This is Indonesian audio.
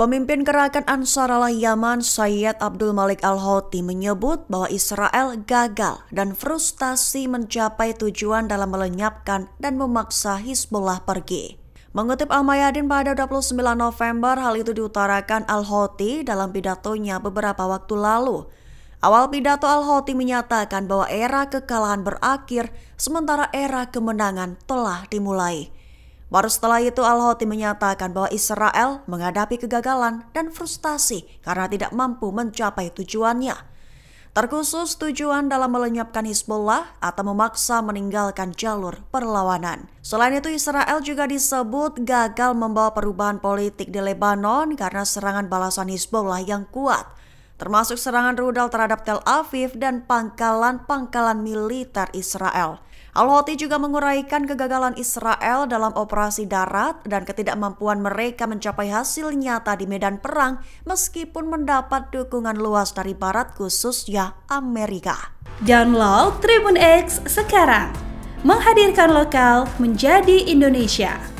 Pemimpin gerakan Ansarullah Yaman Sayyid Abdul Malik Al-Houthi menyebut bahwa Israel gagal dan frustasi mencapai tujuan dalam melenyapkan dan memaksa Hizbullah pergi. Mengutip Al-Mayadin pada 29 November, hal itu diutarakan Al-Houthi dalam pidatonya beberapa waktu lalu. Awal pidato Al-Houthi menyatakan bahwa era kekalahan berakhir sementara era kemenangan telah dimulai. Baru setelah itu Al-Houthi menyatakan bahwa Israel menghadapi kegagalan dan frustasi karena tidak mampu mencapai tujuannya. Terkhusus tujuan dalam melenyapkan Hizbullah atau memaksa meninggalkan jalur perlawanan. Selain itu Israel juga disebut gagal membawa perubahan politik di Lebanon karena serangan balasan Hizbullah yang kuat termasuk serangan rudal terhadap Tel Aviv dan pangkalan-pangkalan militer Israel. Al-Houthi juga menguraikan kegagalan Israel dalam operasi darat dan ketidakmampuan mereka mencapai hasil nyata di medan perang meskipun mendapat dukungan luas dari barat khususnya Amerika. Download Tribun X sekarang. Menghadirkan lokal menjadi Indonesia.